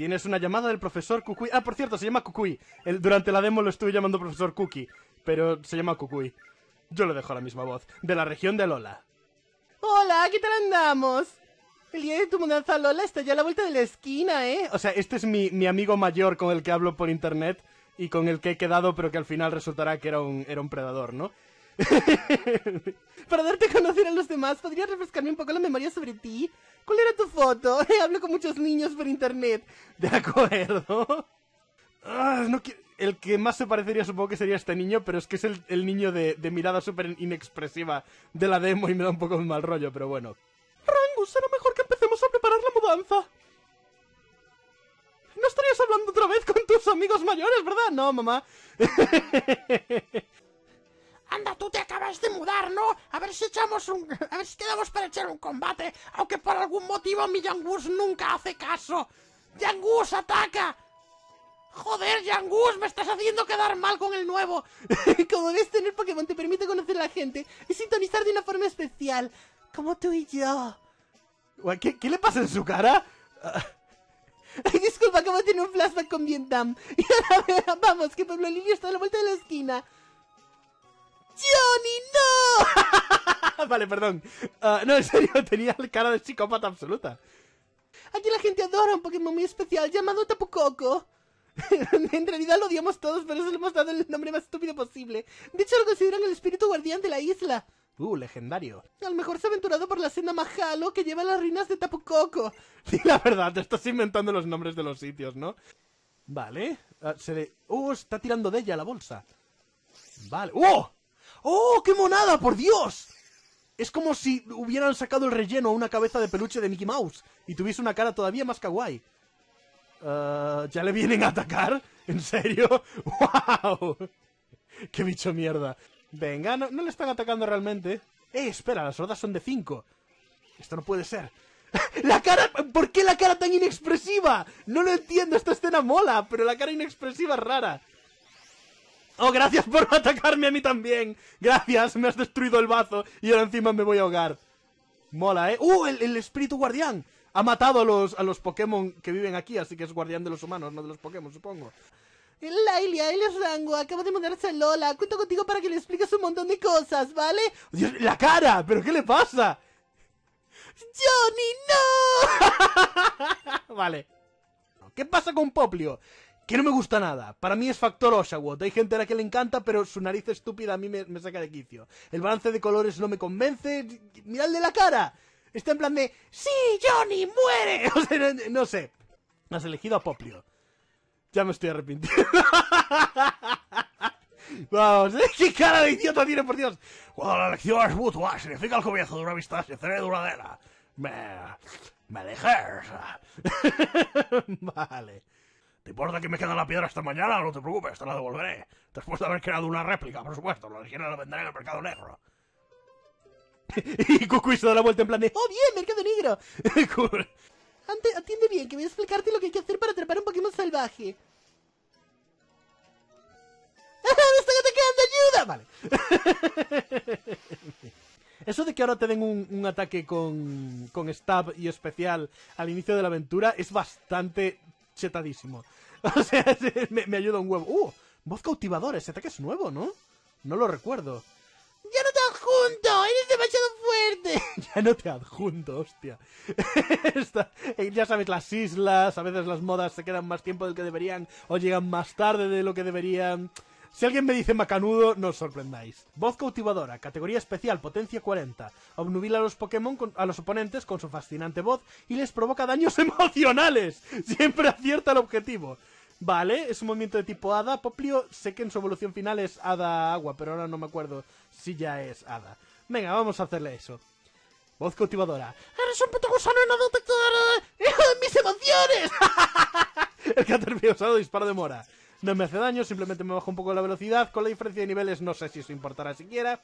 Tienes una llamada del profesor Kukui. Ah, por cierto, se llama Cucuy. durante la demo lo estuve llamando profesor Cookie, pero se llama Cucuy. Yo le dejo la misma voz. De la región de Lola. Hola, ¿qué tal andamos? El día de tu mudanza Lola está ya a la vuelta de la esquina, ¿eh? O sea, este es mi, amigo mayor con el que hablo por internet y con el que he quedado, pero que al final resultará que era un, era un predador, ¿no? Para darte a conocer a los demás, ¿podrías refrescarme un poco la memoria sobre ti? ¿Cuál era tu foto? Hablo con muchos niños por internet. De acuerdo. Ah, el que más se parecería supongo que sería este niño, pero es que es el, niño de, mirada súper inexpresiva de la demo y me da un poco de mal rollo, pero bueno. Rangus, será mejor que empecemos a preparar la mudanza. No estarías hablando otra vez con tus amigos mayores, ¿verdad? No, mamá. Anda, tú te acabas de mudar, ¿no? A ver si echamos un. A ver si quedamos para echar un combate. Aunque por algún motivo mi Yangus nunca hace caso. ¡Yangus, ataca! Joder, Yangus, me estás haciendo quedar mal con el nuevo. Como ves, tener Pokémon te permite conocer a la gente y sintonizar de una forma especial. Como tú y yo. ¿Qué, le pasa en su cara? Disculpa, como tiene un flashback con Vietnam. Y ahora vamos, que Pueblo Lillo está a la vuelta de la esquina no! vale, perdón. Ah, no, en serio, tenía el cara de psicópata absoluta. Aquí la gente adora un Pokémon muy especial llamado Tapu Coco. en realidad lo odiamos todos, pero se le hemos dado el nombre más estúpido posible. De hecho, lo consideran el espíritu guardián de la isla. Uh, legendario. Al mejor se ha aventurado por la senda Majalo que lleva las ruinas de Tapu Coco. Sí, la verdad, te estás inventando los nombres de los sitios, ¿no? Vale. Uh, se Uh, está tirando de ella la bolsa. Vale. ¡Uh! ¡Oh, qué monada, por Dios! Es como si hubieran sacado el relleno a una cabeza de peluche de Mickey Mouse y tuviese una cara todavía más kawaii. Ah, ¿Ya le vienen a atacar? ¿En serio? ¡Wow! ¡Qué bicho mierda! Venga, no, le están atacando realmente. ¡Eh, espera! Las rodas son de 5. Esto no puede ser. ¡La cara! ¿Por qué la cara tan inexpresiva? No lo entiendo, esta escena mola, pero la cara inexpresiva es rara. Oh, gracias por atacarme a mí también. Gracias, me has destruido el bazo y ahora encima me voy a ahogar. Mola, ¿eh? ¡Uh! El, espíritu guardián. Ha matado a los, a los Pokémon que viven aquí, así que es guardián de los humanos, no de los Pokémon, supongo. La ilia, es Rango, acabo de mudarse a Lola. Cuento contigo para que le expliques un montón de cosas, ¿vale? Dios, la cara, ¿pero qué le pasa? Johnny, no. vale. ¿Qué pasa con Poplio? que no me gusta nada. Para mí es factor Oshawott. Hay gente a la que le encanta, pero su nariz estúpida a mí me, saca de quicio. El balance de colores no me convence. ¡Miradle la cara! Está en plan de ¡Sí, Johnny, muere! O sea, no, sé. Has elegido a Poplio. Ya me estoy arrepintiendo. Vamos, ¿eh? ¡Qué cara de idiota tiene, por Dios! Cuando la elección es mutua, significa el comienzo de una vista, se y duradera. Me... me dejes. vale. ¿Te importa que me queda la piedra esta mañana? No te preocupes, te la devolveré. Después de haber creado una réplica, por supuesto. La original la venderé en el mercado negro. y Cucuy se da la vuelta en plan ¡Oh, bien, mercado negro! atiende bien, que voy a explicarte lo que hay que hacer para atrapar a un Pokémon salvaje. ¡Ah, ¡Me están atacando! ¡Ayuda! Vale. Eso de que ahora te den un, un ataque con, con stab y especial al inicio de la aventura es bastante O sea, me, ayuda un huevo. ¡Uh! Voz cautivadora, ese ataque es nuevo, ¿no? No lo recuerdo. ¡Ya no te adjunto! ¡Eres demasiado fuerte! ya no te adjunto, hostia. Eh, ya sabes, las islas, a veces las modas se quedan más tiempo del que deberían o llegan más tarde de lo que deberían. Si alguien me dice macanudo, no os sorprendáis. Voz cautivadora, categoría especial, potencia 40. Obnubila a los Pokémon a los oponentes con su fascinante voz y les provoca daños emocionales. Siempre acierta el objetivo. Vale, es un movimiento de tipo hada. Poplio, sé que en su evolución final es hada agua, pero ahora no me acuerdo si ya es hada. Venga, vamos a hacerle eso. Voz cautivadora. ¡Eres un puto gusano en no ¡Hijo de mis emociones! el ha usado disparo de mora no me hace daño, simplemente me bajo un poco la velocidad. Con la diferencia de niveles no sé si eso importará siquiera.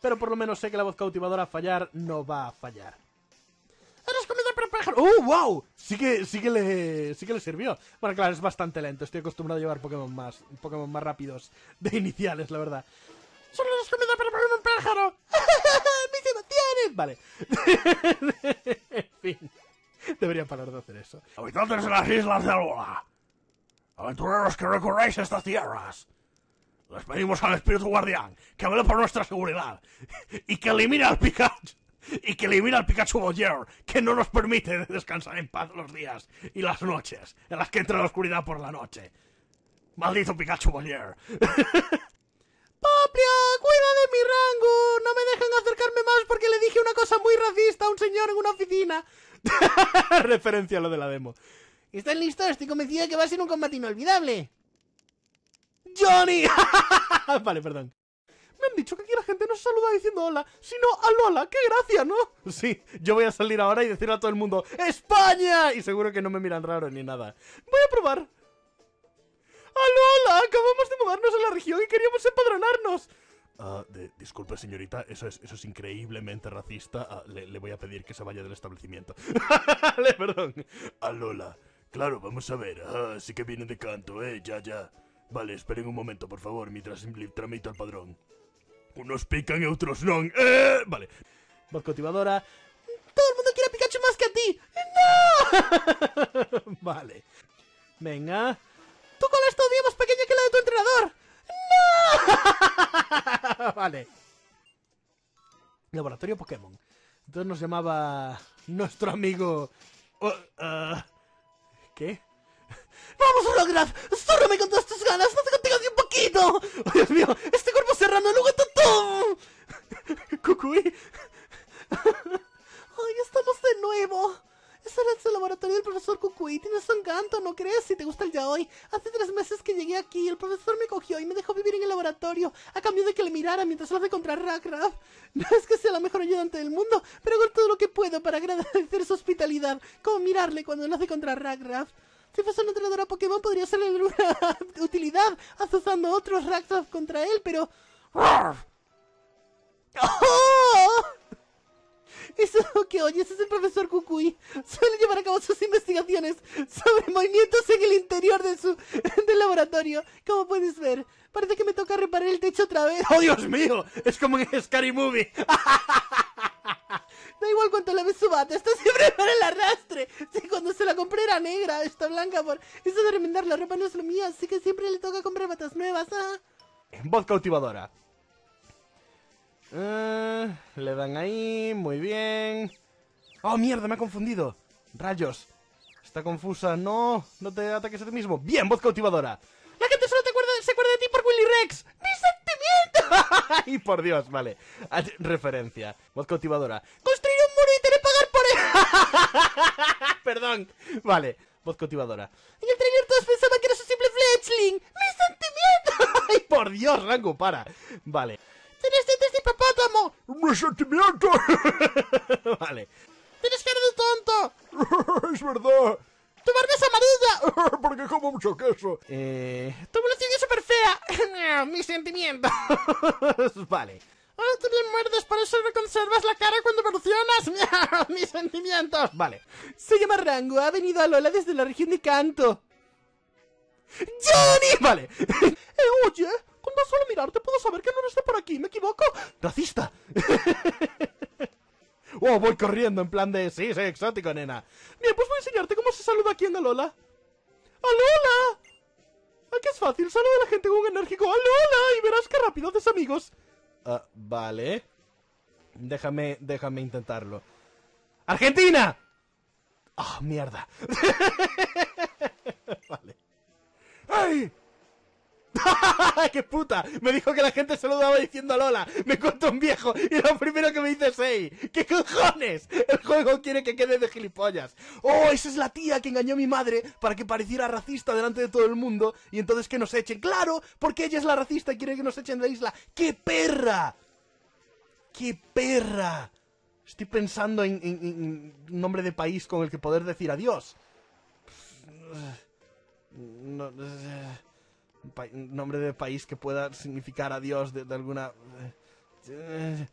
Pero por lo menos sé que la voz cautivadora a fallar no va a fallar. ¡Eres comida para pájaro! ¡Oh, wow! Sí que, sí, que le, sirvió. Bueno, claro, es bastante lento. Estoy acostumbrado a llevar Pokémon más, Pokémon más rápidos de iniciales, la verdad. ¡Solo eres comida para un pájaro! Vale. en fin. debería parar de hacer eso. Habitantes de las Islas de Aventureros que recorráis estas tierras, les pedimos al espíritu guardián que vele por nuestra seguridad y que elimine al Pikachu y que elimine al Pikachu Boyer, que no nos permite descansar en paz los días y las noches en las que entra la oscuridad por la noche. Maldito Pikachu Boyer. Papia, ¡Cuida de mi rango! No me dejen acercarme más porque le dije una cosa muy racista a un señor en una oficina. Referencia a lo de la demo. ¿Están listos? Estoy convencida de que va a ser un combate inolvidable. ¡Johnny! vale, perdón. Me han dicho que aquí la gente no se saluda diciendo hola, sino alola. ¡Qué gracia, ¿no? Sí, yo voy a salir ahora y decirle a todo el mundo ¡España! Y seguro que no me miran raro ni nada. Voy a probar. ¡Alola! Acabamos de mudarnos a la región y queríamos empadronarnos. Ah, disculpe, señorita, eso es, increíblemente racista. Ah, le, voy a pedir que se vaya del establecimiento. Vale, perdón. Alola, Claro, vamos a ver. Así ah, que viene de canto, eh, ya, ya. Vale, esperen un momento, por favor, mientras tramito al padrón. Unos pican y otros, ¿no? Eh, vale. Voz cautivadora. Todo el mundo quiere a Pikachu más que a ti. ¡No! vale. Venga. ¿Tú con es todavía más pequeña que la de tu entrenador. ¡No! vale. Laboratorio Pokémon. Entonces nos llamaba nuestro amigo... Oh, ah, ¿Qué? ¡Vamos, Ragraf, ¡Zúrrame con todas tus ganas! ¡No te contigo ni un poquito! ¡Oh, Dios mío! ¡Este cuerpo serrano luego está todo! ¡Cucuy! ¡Ay, estamos de nuevo! Esa era el laboratorio del profesor Cucuy. Tienes un canto, ¿no crees? Si te gusta el yaoi. Hace tres meses que llegué aquí. El profesor me cogió y me dejó vivir en el laboratorio. A cambio de que le mirara mientras lo de contra Rackraft. No es que sea la mejor ayudante del mundo, pero hago todo lo que puedo para agradar como mirarle cuando hace contra Ragraf. Si fuese un entrenador Pokémon podría de alguna utilidad Azuzando otros Ragraf contra él, pero... ¡Oh! Eso que oyes es el profesor Kukui. Suele llevar a cabo sus investigaciones sobre movimientos en el interior de su, del laboratorio. Como puedes ver, parece que me toca reparar el techo otra vez. ¡Oh, Dios mío! Es como en Scary Movie. Da igual cuánto la ves su bata, está siempre para el arrastre. Sí, cuando se la compré era negra, está blanca por eso de remendar la ropa no es lo mía, así que siempre le toca comprar batas nuevas, ¿ah? voz cautivadora. Ah, le dan ahí, muy bien. ¡Oh, mierda! Me ha confundido. Rayos. Está confusa. No, no te ataques a ti mismo. Bien, voz cautivadora. La gente solo se acuerda de ti por Willy Rex. ¡Mis sentimiento! ¡Ay, por Dios! Vale. Ah, referencia. Voz cautivadora que pagar por él. Perdón. Vale, voz cautivadora. En el trailer todos pensaban que era un simple fledgling. ¡Mis sentimientos! ¡Ay, por Dios, Rango, para! Vale. ¡Tienes dientes de hipopótamo! ¡Mis sentimientos! vale. ¡Tienes cara de tonto! ¡Es verdad! ¡Tu barba es amarilla! Porque como mucho queso. Eh... ¡Tu evolución es súper fea! ¡Mis sentimientos! vale tú bien muerdes, por eso conservas la cara cuando evolucionas. ¡Mis sentimientos! Vale. Se llama Rango, ha venido a Lola desde la región de Canto. ¡Johnny! Vale. eh, oye, con tan solo mirarte puedo saber que no eres de por aquí, ¿me equivoco? ¡Racista! oh, voy corriendo en plan de... Sí, soy exótico, nena. Bien, pues voy a enseñarte cómo se saluda aquí en Alola. ¡Alola! Aquí es fácil, saluda a la gente con un enérgico ¡Alola! Y verás qué rápido haces amigos. Ah, vale. Déjame, déjame intentarlo. ¡Argentina! ¡Ah, mierda! vale. ¡Ay! ¡Qué puta! Me dijo que la gente se lo daba diciendo a Lola. Me cuento un viejo y lo primero que me pues, ¿Qué cojones? El juego quiere que quede de gilipollas. ¡Oh, esa es la tía que engañó a mi madre para que pareciera racista delante de todo el mundo y entonces que nos echen! ¡Claro! Porque ella es la racista y quiere que nos echen de la isla. ¡Qué perra! ¡Qué perra! Estoy pensando en, en, nombre de país con el que poder decir adiós. No, eh, nombre de país que pueda significar adiós de alguna... Eh, eh,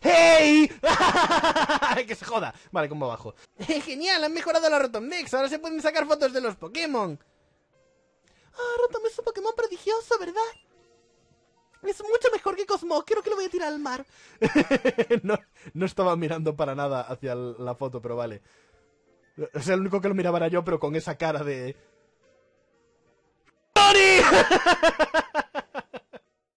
¡Hey! ¡Que se joda! Vale, como abajo. ¡Genial! Han mejorado la Dex Ahora se pueden sacar fotos de los Pokémon. Ah, Rotom es un Pokémon prodigioso, ¿verdad? Es mucho mejor que Cosmo. Creo que lo voy a tirar al mar. no, estaba mirando para nada hacia la foto, pero vale. O sea, el único que lo miraba era yo, pero con esa cara de... ¡Tony!